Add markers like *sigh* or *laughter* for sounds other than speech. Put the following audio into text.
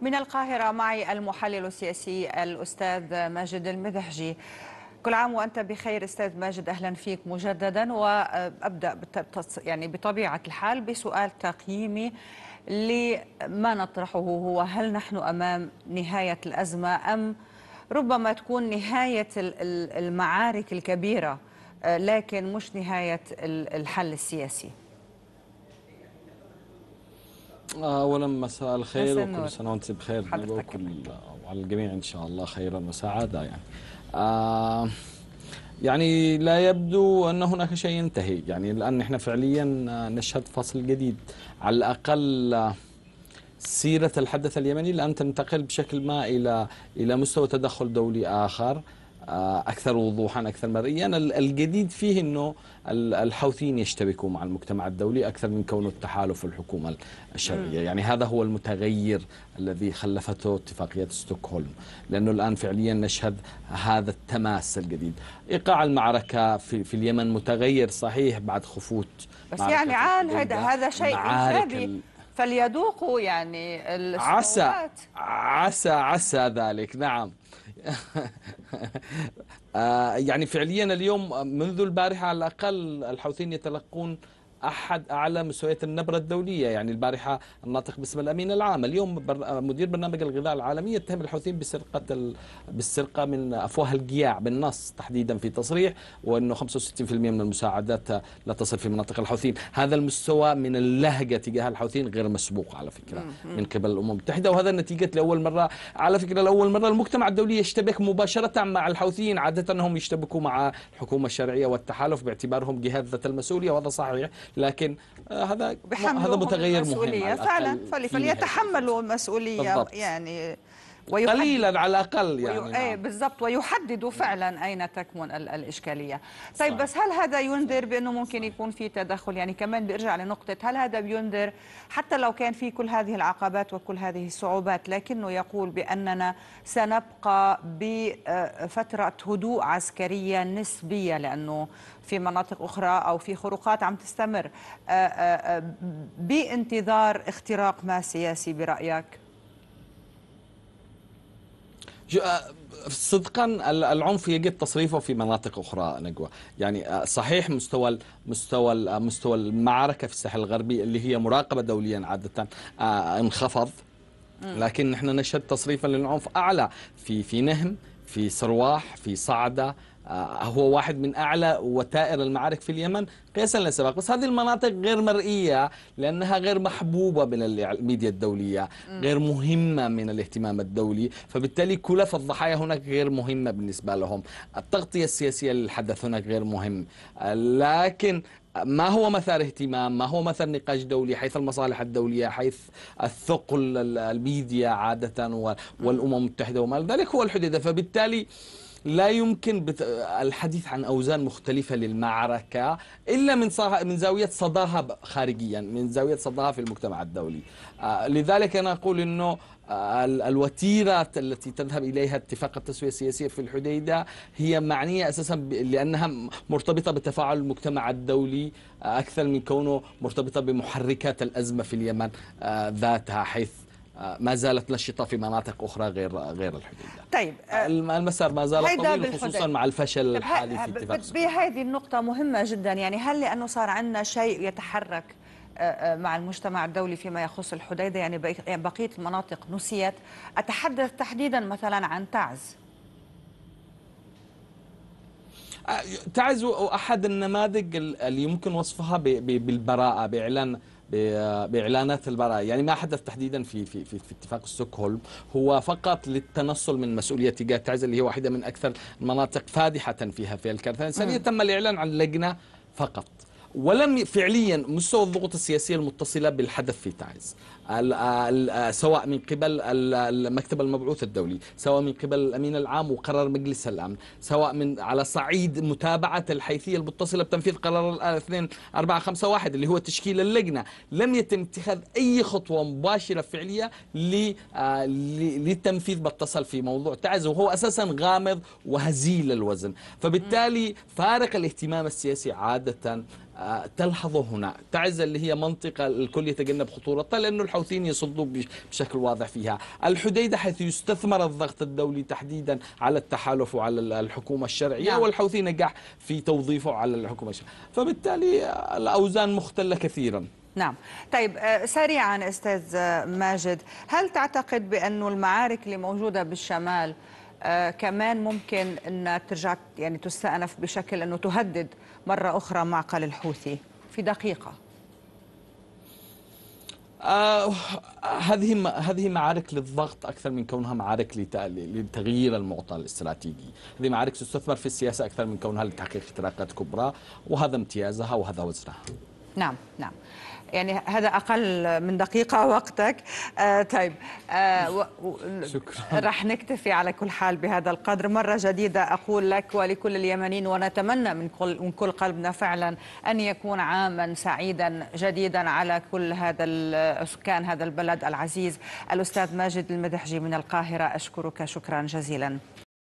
من القاهرة معي المحلل السياسي الأستاذ ماجد المذحجي كل عام وأنت بخير أستاذ ماجد أهلا فيك مجددا وأبدأ يعني بطبيعة الحال بسؤال تقييمي لما نطرحه هو هل نحن أمام نهاية الأزمة أم ربما تكون نهاية المعارك الكبيرة آه، لكن مش نهاية الحل السياسي اولا مساء الخير وكل سنه وانت بخير وكل وعلى الجميع ان شاء الله خيرا وسعاده يعني آه، يعني لا يبدو ان هناك شيء ينتهي يعني الان نحن فعليا نشهد فصل جديد على الاقل سيره الحدث اليمني الان تنتقل بشكل ما الى الى مستوى تدخل دولي اخر آه، أكثر وضوحا أكثر مرئيا الجديد فيه أنه الحوثيين يشتبكوا مع المجتمع الدولي أكثر من كونه التحالف الحكومة الشرعية يعني هذا هو المتغير الذي خلفته اتفاقية ستوكهولم لأنه الآن فعليا نشهد هذا التماس الجديد إيقاع المعركة في, في اليمن متغير صحيح بعد خفوت بس يعني عال هذا هذا شيء إيجابي فليذوقوا يعني الصعوبات عسى عسى عسى ذلك نعم *laughs* آه، يعني فعليا اليوم منذ البارحة على الأقل الحوثيين يتلقون أحد أعلى مستويات النبرة الدولية يعني البارحة الناطق باسم الأمين العام اليوم بر... مدير برنامج الغذاء العالمي يتهم الحوثيين بسرقة ال... بالسرقة من أفواه الجياع بالنص تحديدا في تصريح وأنه 65% من المساعدات لا تصل في مناطق الحوثيين هذا المستوى من اللهجة تجاه الحوثيين غير مسبوق على فكرة من قبل الأمم المتحدة وهذا نتيجة لأول مرة على فكرة لأول مرة المجتمع الدولي يشتبك مباشرة مع الحوثيين عادة هم يشتبكوا مع الحكومة الشرعية والتحالف باعتبارهم جهات ذات المسؤولية وهذا صحيح لكن آه، هذا هذا متغير مهم فعلا فليتحملوا مسؤوليه يعني قليلا على الأقل يعني ويو... إيه، نعم. بالضبط ويحدد فعلا أين تكمن ال... الإشكالية طيب بس هل هذا ينذر بأنه ممكن يكون في تدخل يعني كمان بيرجع لنقطة هل هذا بينذر حتى لو كان في كل هذه العقبات وكل هذه الصعوبات لكنه يقول بأننا سنبقى بفترة هدوء عسكرية نسبية لأنه في مناطق أخرى أو في خروقات عم تستمر آه، آه، آه، بانتظار اختراق ما سياسي برأيك؟ آه، صدقا العنف يجد تصريفه في مناطق اخرى نجوى يعني آه، صحيح مستوى مستوى آه، مستوى المعركه في الساحل الغربي اللي هي مراقبه دوليا عاده انخفض لكن نحن نشهد تصريفا للعنف اعلى في في نهم في سرواح في صعده آه، هو واحد من أعلى وتائر المعارك في اليمن قياسا للسباق بس هذه المناطق غير مرئية لأنها غير محبوبة من الميديا الدولية غير مهمة من الاهتمام الدولي فبالتالي كلف الضحايا هناك غير مهمة بالنسبة لهم التغطية السياسية للحدث هناك غير مهم آه، لكن ما هو مثار اهتمام ما هو مثار نقاش دولي حيث المصالح الدولية حيث الثقل الميديا عادة والأمم المتحدة وما ذلك هو الحديدة فبالتالي لا يمكن الحديث عن أوزان مختلفة للمعركة إلا من صا... من زاوية صداها خارجيا من زاوية صداها في المجتمع الدولي آه، لذلك أنا أقول أنه آه، الوتيرة التي تذهب إليها اتفاق التسوية السياسية في الحديدة هي معنية أساسا لأنها مرتبطة بتفاعل المجتمع الدولي آه، أكثر من كونه مرتبطة بمحركات الأزمة في اليمن ذاتها حيث آه، ما زالت نشطه في مناطق اخرى غير غير الحدود طيب آه، المسار ما زال طويل خصوصا مع الفشل طيب، الحالي في اتفاق بهذه النقطه مهمه جدا يعني هل لانه صار عندنا شيء يتحرك آه، مع المجتمع الدولي فيما يخص الحديده يعني بقيه المناطق نسيت اتحدث تحديدا مثلا عن تعز آه، تعزو أحد النماذج اللي يمكن وصفها بالبراءة بإعلان باعلانات البراءه، يعني ما حدث تحديدا في في في, في اتفاق ستوكهولم هو فقط للتنصل من مسؤوليه تجاه تعز اللي هي واحده من اكثر المناطق فادحه فيها في الكارثه الانسانيه، تم الاعلان عن لجنه فقط. ولم فعليا مستوى الضغوط السياسيه المتصله بالحدث في تعز سواء من قبل المكتب المبعوث الدولي سواء من قبل الأمين العام وقرار مجلس الأمن سواء من على صعيد متابعة الحيثية المتصلة بتنفيذ قرار 2451 اللي هو تشكيل اللجنة لم يتم اتخاذ أي خطوة مباشرة فعلية آه، للتنفيذ ما اتصل في موضوع تعز وهو أساسا غامض وهزيل الوزن فبالتالي فارق الاهتمام السياسي عادة آه، تلحظه هنا تعز اللي هي منطقة الكل يتجنب خطورتها لأنه الحوثيين يصدوا بشكل واضح فيها الحديدة حيث يستثمر الضغط الدولي تحديدا على التحالف وعلى الحكومة الشرعية نعم. والحوثي نجح في توظيفه على الحكومة الشرعية فبالتالي الأوزان مختلة كثيرا نعم طيب آه، سريعا أستاذ آه، ماجد هل تعتقد بأن المعارك اللي موجودة بالشمال آه كمان ممكن أن ترجع يعني تستأنف بشكل أنه تهدد مرة أخرى معقل الحوثي في دقيقة آه، هذه هذه معارك للضغط اكثر من كونها معارك لتغيير المعطى الاستراتيجي، هذه معارك تستثمر في السياسه اكثر من كونها لتحقيق اختراقات كبرى وهذا امتيازها وهذا وزنها. نعم نعم. يعني هذا اقل من دقيقه وقتك آه طيب آه شكرا رح نكتفي على كل حال بهذا القدر مره جديده اقول لك ولكل اليمنيين ونتمنى من كل من كل قلبنا فعلا ان يكون عاما سعيدا جديدا على كل هذا سكان هذا البلد العزيز الاستاذ ماجد المدحجي من القاهره اشكرك شكرا جزيلا